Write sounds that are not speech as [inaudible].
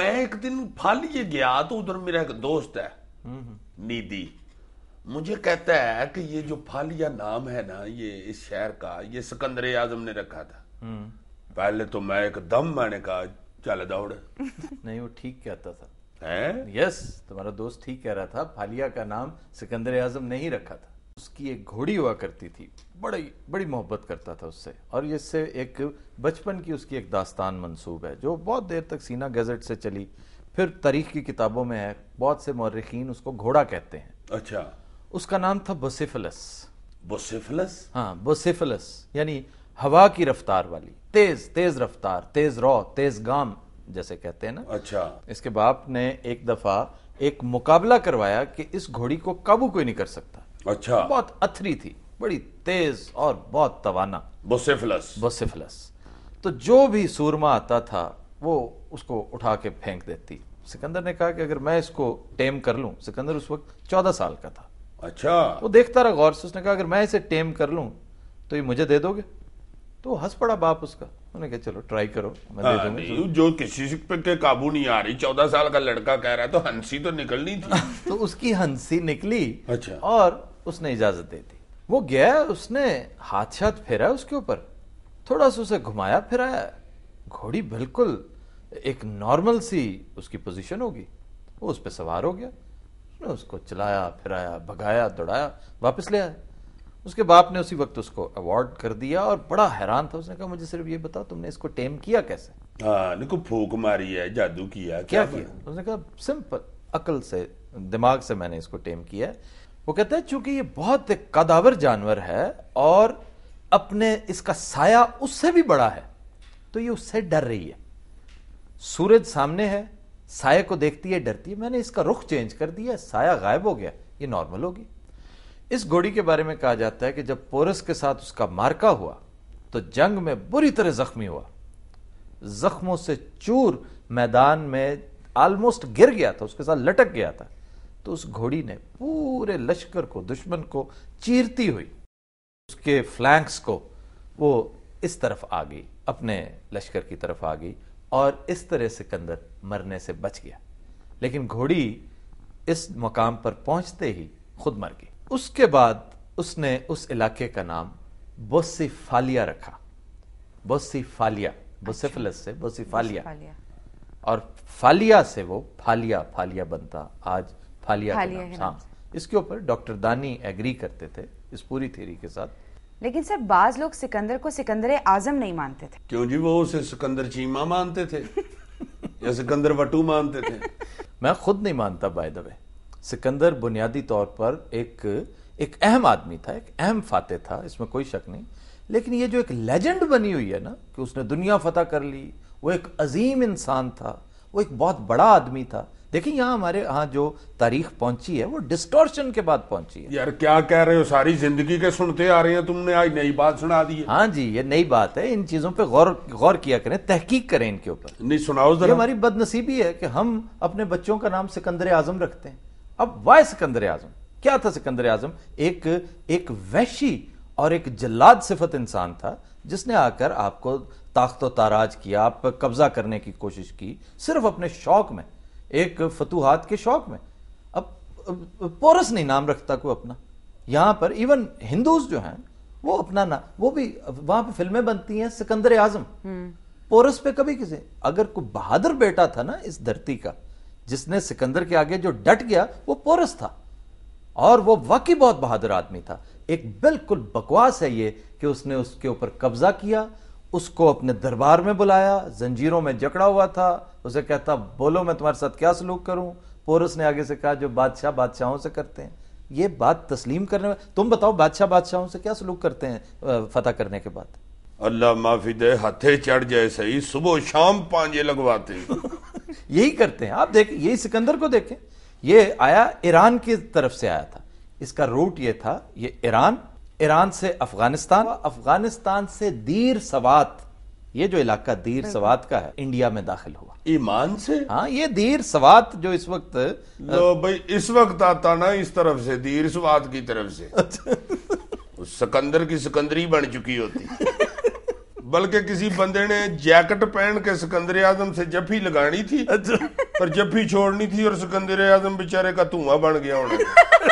मैं एक दिन फालिए गया तो उधर मेरा एक दोस्त है निधि मुझे कहता है कि ये जो फालिया नाम है ना ये इस शहर का ये सिकंदर आजम ने रखा था हम्म। पहले तो मैं एक दम मैंने कहा चल दौड़ [laughs] नहीं वो ठीक कहता था यस तुम्हारा दोस्त ठीक कह रहा था फालिया का नाम सिकंदर आजम ने ही रखा था उसकी एक घोड़ी हुआ करती थी बड़ी बड़ी मोहब्बत करता था उससे और इससे एक बचपन की उसकी एक दास्तान मंसूब है जो बहुत देर तक सीना गज़ट से चली फिर तारीख की किताबों में है बहुत से मौरखीन उसको घोड़ा कहते हैं अच्छा उसका नाम था बोसिफिलस बोसिफिलस हाँ बोसिफिलस यानी हवा की रफ्तार वाली तेज तेज रफ्तार तेज रॉ तेज गाम जैसे कहते हैं ना अच्छा इसके बाप ने एक दफा एक मुकाबला करवाया कि इस घोड़ी को काबू कोई नहीं कर सकता अच्छा बहुत अथरी थी बड़ी तेज और बहुत तवाना बोसिफिलस बोसिफिलस तो जो भी सूरमा आता था वो उसको उठा के फेंक देती सिकंदर ने कहा कि अगर मैं इसको टेम कर लूं सिकंदर उस वक्त चौदह साल का था अच्छा वो देखता रहा गौर से उसने कहा अगर मैं इसे टेम कर लूं तो ये मुझे दे दोगे तो हंस पड़ा बाप उसका उन्होंने कहा चलो ट्राई करो मैं आ, दे हाँ, नहीं, जो किसी पे के काबू नहीं आ रही चौदह साल का लड़का कह रहा है तो हंसी तो निकलनी थी [laughs] तो उसकी हंसी निकली अच्छा और उसने इजाजत दे दी वो गया उसने हाथ शाथ फेरा उसके ऊपर थोड़ा सा उसे घुमाया फिराया घोड़ी बिल्कुल एक नॉर्मल सी उसकी पोजीशन होगी वो उस पर सवार हो गया उसने उसको चलाया फिराया भगाया दौड़ाया वापस ले आया उसके बाप ने उसी वक्त उसको अवार्ड कर दिया और बड़ा हैरान था उसने कहा मुझे सिर्फ ये बताओ तुमने इसको टेम किया कैसे आ, हाँ, फूक मारी है जादू किया क्या, क्या किया उसने कहा सिंपल अकल से दिमाग से मैंने इसको टेम किया है वो कहते हैं चूंकि ये बहुत कदावर जानवर है और अपने इसका साया उससे भी बड़ा है तो ये उससे डर रही है सूरज सामने है साया को देखती है डरती है मैंने इसका रुख चेंज कर दिया साया गायब हो गया ये नॉर्मल होगी इस घोड़ी के बारे में कहा जाता है कि जब पोरस के साथ उसका मार्का हुआ तो जंग में बुरी तरह जख्मी हुआ जख्मों से चूर मैदान में ऑलमोस्ट गिर गया था उसके साथ लटक गया था तो उस घोड़ी ने पूरे लश्कर को दुश्मन को चीरती हुई उसके फ्लैंक्स को वो इस तरफ आ गई अपने लश्कर की तरफ आ गई और इस तरह सिकंदर मरने से बच गया लेकिन घोड़ी इस मकाम पर पहुंचते ही खुद मर गई उसके बाद उसने उस इलाके का नाम बोसिफालिया रखा बोसीफालिया बोसिफिलस से बोसिफालिया और फालिया से वो फालिया फालिया बनता आज हालिया, के नाम हाँ इसके ऊपर डॉक्टर दानी एग्री करते थे इस पूरी थ्योरी के साथ लेकिन सर बाज लोग सिकंदर को सिकंदर आजम नहीं मानते थे क्यों जी वो उसे सिकंदर चीमा मानते थे [laughs] या सिकंदर वटू मानते थे [laughs] मैं खुद नहीं मानता बाय द वे सिकंदर बुनियादी तौर पर एक एक अहम आदमी था एक अहम फाते था इसमें कोई शक नहीं लेकिन ये जो एक लेजेंड बनी हुई है ना कि उसने दुनिया फतेह कर ली वो एक अजीम इंसान था वो एक बहुत बड़ा आदमी था देखिए यहाँ हमारे यहाँ जो तारीख पहुंची है वो डिस्टोर्शन के बाद पहुंची है यार क्या कह रहे हो सारी जिंदगी के सुनते आ रहे हैं तुमने आज नई बात सुना दी है हाँ जी ये नई बात है इन चीजों पे गौर गौर किया करें तहकीक करें इनके ऊपर नहीं सुनाओ जरा हमारी बदनसीबी है कि हम अपने बच्चों का नाम सिकंदर आजम रखते हैं अब वाय सिकंदर आजम क्या था सिकंदर आजम एक एक वैशी और एक जल्लाद सिफत इंसान था जिसने आकर आपको ताख्त ताराज किया आप कब्जा करने की कोशिश की सिर्फ अपने शौक में एक फतुहात के शौक में अब, अब पोरस नहीं नाम रखता को अपना यहां पर इवन हिंदूज जो हैं वो अपना ना वो भी वहां पर फिल्में बनती हैं सिकंदर आजम हम्म। पोरस पे कभी किसी अगर कोई बहादुर बेटा था ना इस धरती का जिसने सिकंदर के आगे जो डट गया वो पोरस था और वो वाकई बहुत बहादुर आदमी था एक बिल्कुल बकवास है ये कि उसने उसके ऊपर कब्जा किया उसको अपने दरबार में बुलाया जंजीरों में जकड़ा हुआ था उसे कहता बोलो मैं तुम्हारे साथ क्या सलूक करूं पोरस ने आगे से कहा जो बादशाह बादशाहों से करते हैं ये बात तस्लीम करने में तुम बताओ बादशाह बादशाहों से क्या सलूक करते हैं फतेह करने के बाद अल्लाह माफी दे हथे चढ़ जाए सही सुबह शाम पांजे लगवाते [laughs] यही करते हैं आप देखें यही सिकंदर को देखें ये आया ईरान की तरफ से आया था इसका रूट ये था ये ईरान ईरान से अफगानिस्तान अफगानिस्तान से दीर सवात ये जो इलाका दीर सवात का है इंडिया में दाखिल हुआ ईमान से हाँ ये दीर सवात जो इस वक्त लो भाई इस वक्त आता ना इस तरफ से दीर सवात की तरफ से अच्छा। सिकंदर की सिकंदरी बन चुकी होती बल्कि किसी बंदे ने जैकेट पहन के सिकंदर आजम से जफी लगानी थी अच्छा। पर जफी छोड़नी थी और सिकंदर आजम बेचारे का धुआं बन गया होना